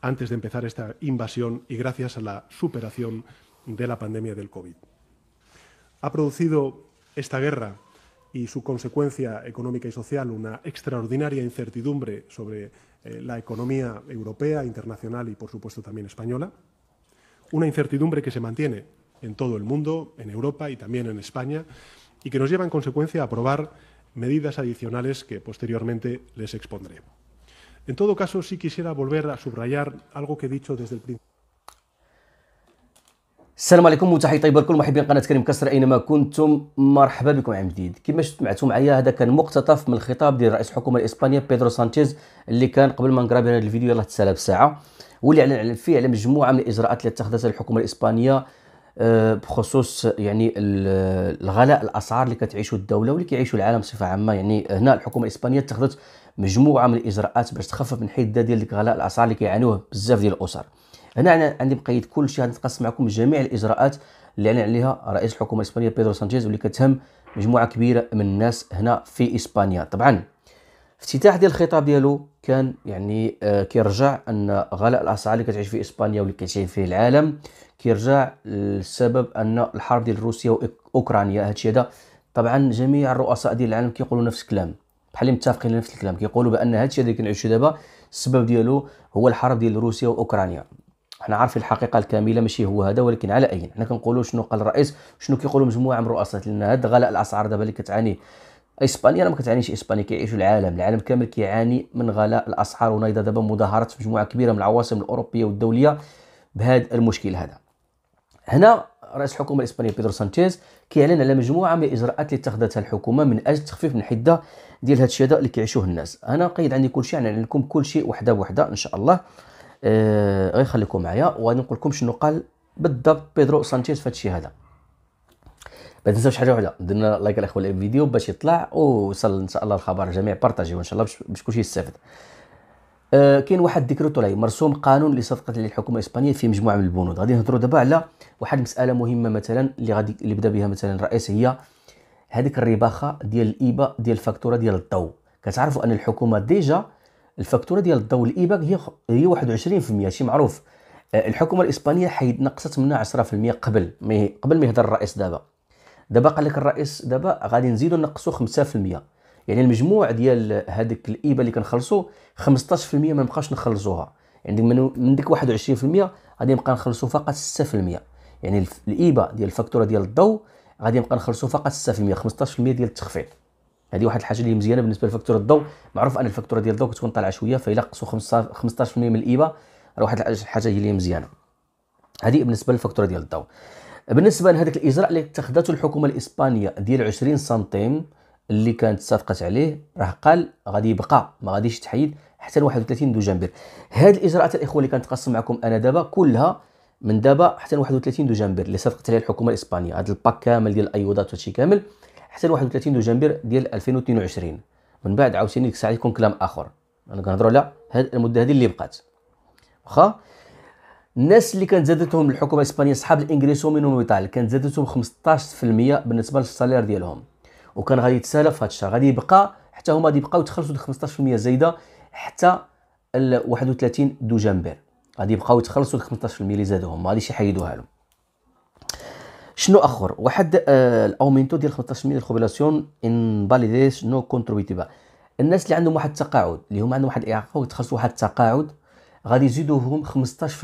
antes de empezar esta invasión y gracias a la superación de la pandemia del COVID. Ha producido esta guerra y su consecuencia económica y social una extraordinaria incertidumbre sobre eh, la economía europea, internacional y, por supuesto, también española. Una incertidumbre que se mantiene en todo el mundo, en Europa y también en España, y que nos lleva en consecuencia a aprobar medidas adicionales que posteriormente les expondré. En todo caso, sí quisiera volver a subrayar algo que he dicho desde el principio. السلام عليكم وتحيه طيبه لكل محبين قناه كريم كسر اينما كنتم مرحبا بكم عام جديد كما سمعتوا معايا هذا كان مقتطف من الخطاب ديال رئيس الحكومه الاسبانيه بيدرو سانشيز اللي كان قبل ما نقرا بهذا الفيديو يلاه تسالى بساعه واللي اعلن فيه على مجموعه من الاجراءات اللي اتخذتها الحكومه الاسبانيه آه، بخصوص يعني الغلاء الاسعار اللي كتعيشوا الدوله واللي كيعيشوا العالم بصفه عامه يعني هنا الحكومه الاسبانيه اتخذت مجموعه من الاجراءات باش تخفف من حده ديال ديك غلاء الاسعار اللي كيعانوه بزاف ديال الاسر هنا انا عندي مقيد كل شيء غنتقاسم معكم جميع الاجراءات اللي اعلن عليها رئيس الحكومه الاسبانيه بيدرو سانشيز واللي كتهم مجموعه كبيره من الناس هنا في اسبانيا طبعا افتتاح ديال الخطاب ديالو كان يعني آه، كيرجع ان غلاء الاسعار اللي كتعيش في اسبانيا واللي كتعيش فيه العالم كيرجع السبب ان الحرب ديال روسيا واوكرانيا هادشي هذا طبعا جميع الرؤساء ديال العالم كيقولوا نفس الكلام بحال متفقين على نفس الكلام كيقولوا بان هادشي اللي كنعيشو دابا السبب ديالو هو الحرب ديال روسيا واوكرانيا حنا عارفين الحقيقه الكامله ماشي هو هذا ولكن على اي حنا كنقولوا شنو قال الرئيس شنو كيقولوا مجموعه من الرؤساء لان هذا غلاء الاسعار دابا اللي كتعانيه اسبانيا راه ما كتعانيش اسبانيا كيعيشوا العالم العالم كامل كيعاني من غلاء الاسعار ونايضه دابا مظاهرات في مجموعه كبيره من العواصم الاوروبيه والدوليه بهذا المشكل هذا هنا رئيس الحكومه الاسبانيه بيدرو سانشيز كيعلن على مجموعه من الاجراءات اللي اتخذتها الحكومه من اجل التخفيف من الحده ديال هذا الشيء اللي كيعيشوه الناس انا قيد عندي كل شيء نعلن لكم كل شيء وحده بوحده ان شاء الله آه خليكم معايا وغادي نقول لكم شنو قال بالضبط بيدرو سانشيز في الشيء هذا ما تنساوش حاجه واحده درنا لايك الاخوه الفيديو باش يطلع ووصل ان شاء الله الخبر جميع بارطاجيو ان شاء الله باش, كلشي يستافد آه كاين واحد ديكريتو راهي مرسوم قانون لصفقة للحكومه الحكومه الاسبانيه في مجموعه من البنود غادي نهضروا دابا على واحد المساله مهمه مثلا اللي غادي اللي بدا بها مثلا الرئيس هي هذيك الرباخه ديال الايبا ديال الفاكتوره ديال الضوء كتعرفوا ان الحكومه ديجا الفاكتوره ديال الضوء الايبا هي هي 21% شي معروف آه، الحكومه الاسبانيه حيد نقصت منها 10% قبل مي قبل ما يهضر الرئيس دابا دابا قال لك الرئيس دابا غادي نزيدو نقصو 5% يعني المجموع ديال هذيك الايبه اللي كنخلصو 15% ما نبقاش نخلصوها يعني من ديك 21% غادي نبقى نخلصو فقط 6% يعني الايبه ديال الفاتوره ديال الضوء غادي نبقى نخلصو فقط 6% 15% ديال التخفيض هذه واحد الحاجه اللي مزيانه بالنسبه لفاتوره الضوء معروف ان الفاتوره ديال الضوء كتكون طالعه شويه فالا قصوا 15% من الايبه راه واحد الحاجه هي اللي مزيانه هذه بالنسبه للفактуره ديال الضوء بالنسبه لهذاك الاجراء اللي اتخذته الحكومه الاسبانيه ديال 20 سنتيم اللي كانت صفقت عليه راه قال غادي يبقى ما غاديش يتحيد حتى 31 دجنبر هاد الاجراءات الاخوه اللي كنتقسم معكم انا دابا كلها من دابا حتى 31 دجنبر اللي صفقت عليه الحكومه الاسبانيه هذا الباك كامل ديال الايوضات وهادشي كامل حتى 31 دجنبر ديال 2022 من بعد عاوتاني ديك الساعه يكون كلام اخر انا كنهضروا على هاد المده هذه اللي بقات واخا الناس اللي كانت زادتهم الحكومه الاسبانيه صحاب الانجليز ومنهم الوطال كانت زادتهم 15% بالنسبه للسالير ديالهم وكان غادي يتسالى في هذا الشهر غادي يبقى حتى هما غادي يبقاو يتخلصوا ديك 15% زايده حتى 31 دجنبر غادي يبقاو يتخلصوا ديك 15% اللي زادوهم ما غاديش يحيدوها لهم شنو اخر واحد آه، الاومينتو ديال 15% ديال ان باليديس نو كونترويتيفا الناس اللي عندهم واحد التقاعد اللي هما عندهم واحد الاعاقه ويتخلصوا واحد التقاعد غادي يزيدوهم 15%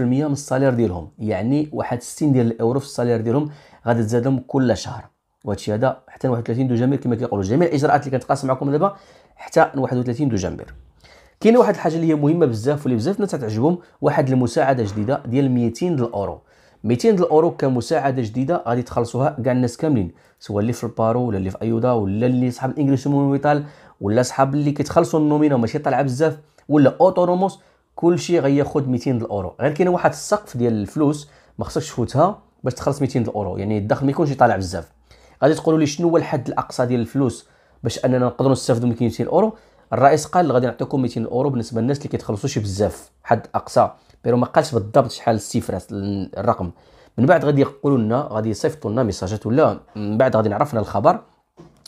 من الصالير ديالهم يعني واحد 60 ديال الاورو في الصالير ديالهم غادي تزادهم كل شهر وهادشي هذا حتى 31 دجنبر كما كيقولوا جميع الاجراءات اللي كنتقاسم معكم دابا حتى 31 دجنبر كاينه واحد الحاجه اللي هي مهمه بزاف واللي بزاف الناس تعجبهم واحد المساعده جديده ديال 200 ديال الاورو 200 ديال الاورو كمساعده جديده غادي تخلصوها كاع الناس كاملين سواء اللي في البارو ولا اللي في ايودا ولا اللي صحاب الانجليش مونويتال ولا صحاب اللي كيتخلصوا النومينا وماشي طالعه بزاف ولا اوتونوموس كلشي غياخذ 200 الاورو غير كاين واحد السقف ديال الفلوس ما خصكش تفوتها باش تخلص 200 الاورو يعني الدخل ما يكونش طالع بزاف غادي تقولوا لي شنو هو الحد الاقصى ديال الفلوس باش اننا نقدروا نستافدوا من 200 اورو الرئيس قال غادي نعطيكم 200 اورو بالنسبه للناس اللي كيتخلصوش بزاف حد اقصى بيرو ما قالش بالضبط شحال الاستفراس الرقم من بعد غادي يقولوا لنا غادي يصيفطوا لنا ميساجات ولا من بعد غادي نعرفنا الخبر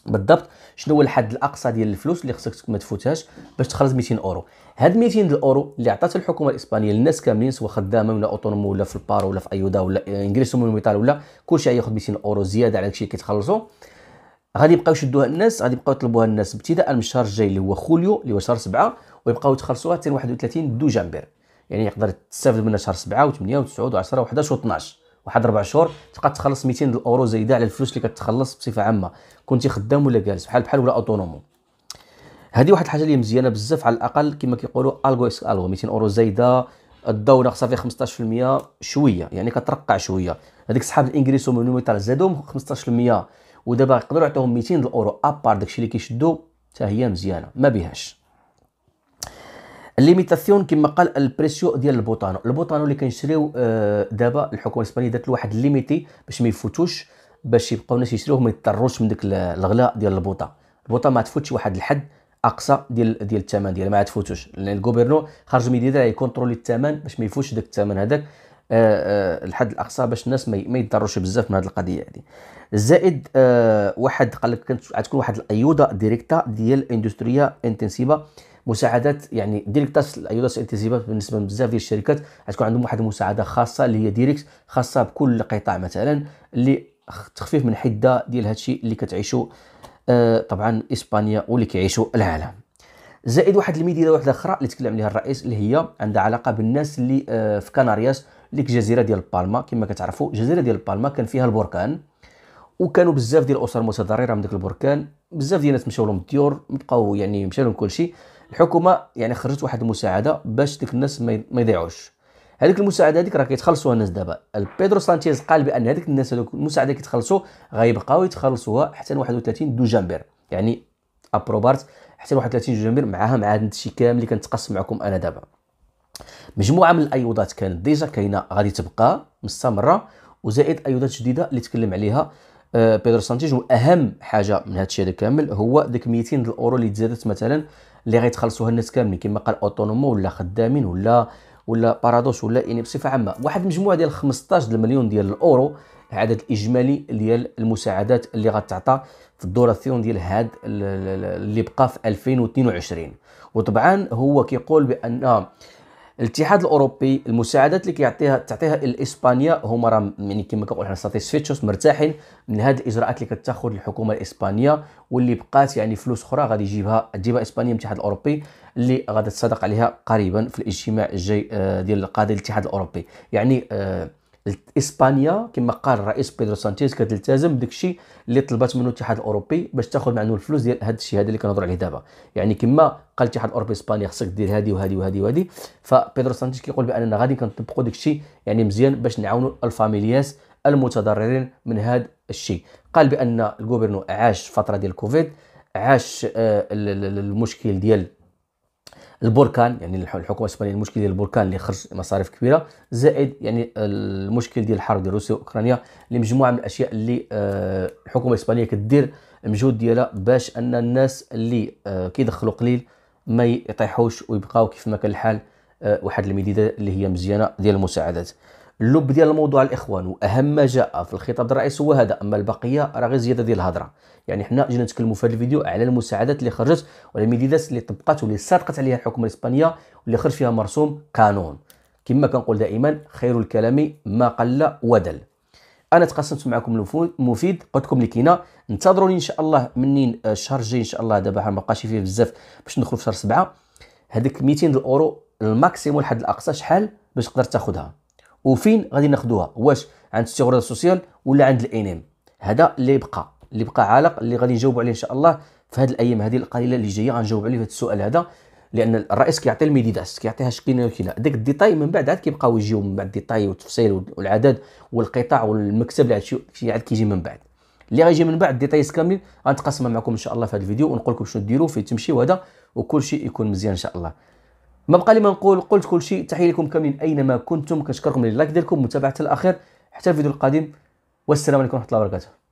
بالضبط شنو هو الحد الاقصى ديال الفلوس اللي خصك ما تفوتهاش باش تخرج 200 اورو هاد 200 الاورو اللي عطات الحكومه الاسبانيه للناس كاملين سواء خدامه ولا اوتونوم ولا في البار ولا في ايودا ولا انجليس ولا ولا كلشي ياخذ 200 اورو زياده على داكشي اللي كيتخلصوا غادي يبقاو يشدوها الناس غادي يبقاو يطلبوها الناس ابتداء من الشهر الجاي اللي هو خوليو اللي هو شهر 7 ويبقاو يتخلصوها حتى 31 دجنبر يعني يقدر تستافد منها شهر 7 و8 و9 و10 و11 و12 واحد ربع شهور تبقى تخلص 200 الاورو زايده على الفلوس اللي كتخلص بصفه عامه كنتي خدام ولا جالس بحال بحال ولا اوتونومو هذه واحد الحاجه اللي مزيانه بزاف على الاقل كما كيقولوا الغو اس الغو 200 اورو زايده الدوله خصها في 15% شويه يعني كترقع شويه هذيك صحاب الانجليز هما نوميتال زادهم 15% ودابا يقدروا يعطيهم 200 اورو ابار داكشي اللي كيشدوا حتى هي مزيانه ما بيهاش الليميتاسيون كما قال البريسيو ديال البوطانو البوطانو اللي كنشريو آه، دابا الحكومه الاسبانيه دات له واحد الليميتي باش ما يفوتوش باش يبقاو الناس يشريوه ما يضطروش من ديك الغلاء ديال البوطا البوطا ما تفوتش واحد الحد اقصى ديال ديال الثمن ديالها ما تفوتوش لان الغوبيرنو خرج من يدير يكونترولي الثمن باش ما يفوتش داك الثمن هذاك آه، آه، الحد الاقصى باش الناس ما يضروش بزاف من هذه القضيه هذه زائد أه واحد قال لك كانت تكون واحد الايوده ديريكتا ديال اندستريا انتنسيفا مساعدات يعني ديريكتاس ايضا التزامات بالنسبه لبزاف ديال الشركات غتكون عندهم واحد المساعده خاصه اللي هي ديريكت خاصه بكل قطاع مثلا اللي تخفيف من حده ديال هادشي اللي كتعيشو آه طبعا اسبانيا واللي كيعيشو العالم زائد واحد الميديا واحده اخرى اللي تكلم عليها الرئيس اللي هي عندها علاقه بالناس اللي آه في كانارياس اللي الجزيره ديال بالما كما كتعرفوا الجزيره ديال بالما كان فيها البركان وكانوا بزاف ديال الاسر متضرره من ذاك البركان بزاف ديال الناس مشاو لهم الديور بقاو يعني مشا لهم كلشي الحكومه يعني خرجت واحد المساعده باش ديك الناس ما يضيعوش هذيك المساعده هذيك راه كيتخلصوها الناس دابا بيدرو سانتيز قال بان هذيك الناس هذوك المساعده كيتخلصوا غيبقاو يتخلصوها حتى 31 دجنبر يعني ابروبارت حتى 31 دجنبر معاها مع هذا الشيء كامل اللي كنتقسم معكم انا دابا مجموعه من الايوضات كانت ديجا كاينه غادي تبقى مستمره وزائد ايوضات جديده اللي تكلم عليها آه، بيدرو سانتيج واهم حاجه من هذا الشيء هذا كامل هو ديك 200 الاورو اللي تزادت مثلا اللي غيتخلصوها الناس كاملين كما قال اوتونومو ولا خدامين ولا ولا بارادوس ولا يعني بصفه عامه واحد المجموعه ديال 15 المليون ديال الاورو العدد الاجمالي ديال المساعدات اللي غتعطى في الدوراسيون ديال هاد اللي بقى في 2022 وطبعا هو كيقول بان الاتحاد الاوروبي المساعدات اللي كيعطيها تعطيها الاسبانيا هما راه يعني كما كنقول حنا ساتيسفيتشوس مرتاحين من هذه الاجراءات اللي كتاخذ الحكومه الاسبانيه واللي بقات يعني فلوس اخرى غادي يجيبها تجيبها اسبانيا من الاتحاد الاوروبي اللي غادي تصدق عليها قريبا في الاجتماع الجاي آه، ديال القاضي الاتحاد الاوروبي يعني آه اسبانيا كما قال الرئيس بيدرو سانتيز كتلتزم بداكشي اللي طلبات منه الاتحاد الاوروبي باش تاخذ معنو الفلوس ديال هاد الشيء هذا اللي كنهضر عليه دابا يعني كما قال الاتحاد الاوروبي اسبانيا خصك دير هادي وهادي وهادي وهادي فبيدرو سانتيز كيقول باننا غادي كنطبقوا داكشي يعني مزيان باش نعاونوا الفاميلياس المتضررين من هاد الشيء قال بان الغوبرنو عاش فتره ديال كوفيد عاش آه، المشكل ديال البركان يعني الحكومه الاسبانيه المشكل ديال البركان اللي خرج مصاريف كبيره زائد يعني المشكل ديال الحرب ديال روسيا واوكرانيا اللي مجموعه من الاشياء اللي آه، الحكومه الاسبانيه كدير المجهود ديالها باش ان الناس اللي آه، كيدخلوا قليل ما يطيحوش ويبقاو كيف ما كان الحال آه، واحد المديده اللي هي مزيانه ديال المساعدات اللب ديال الموضوع الاخوان واهم ما جاء في الخطاب الرئيس هو هذا اما البقيه راه غير زياده ديال الهضره يعني حنا جينا نتكلموا في هذا الفيديو على المساعدات اللي خرجت والميديدات اللي طبقت واللي صادقت عليها الحكومه الاسبانيه واللي خرج فيها مرسوم قانون كما كنقول دائما خير الكلام ما قل ودل انا تقسمت معكم المفيد قلت لكم لكينا انتظروني ان شاء الله منين آه، الشهر الجاي ان شاء الله دابا ما بقاش فيه بزاف باش ندخلوا في شهر سبعة هذيك 200 الاورو الماكسيموم لحد الاقصى شحال باش تقدر تاخذها وفين غادي ناخذوها واش عند السيغوري سوسيال ولا عند الانيم هذا اللي بقى اللي بقى عالق اللي غادي نجاوبوا عليه ان شاء الله في هذه الايام هذه القليله اللي جايه غنجاوب عليه هذا السؤال هذا لان الرئيس كيعطي الميديداس كيعطيها شكلنا وكلا داك الديتاي من بعد عاد كيبقاو يجيو من بعد الديتاي والتفصيل والعدد والقطاع والمكتب اللي عاد عاد كيجي من بعد اللي غيجي من بعد الديتايز كاملين غنتقاسمها معكم ان شاء الله في هذا الفيديو ونقول لكم شنو ديروا فين تمشي وهذا وكل شيء يكون مزيان ان شاء الله ما بقى لي ما نقول قلت كل شيء تحيه لكم كاملين اينما كنتم كنشكركم على اللايك ديالكم متابعه الاخير حتى الفيديو القادم والسلام عليكم ورحمه الله وبركاته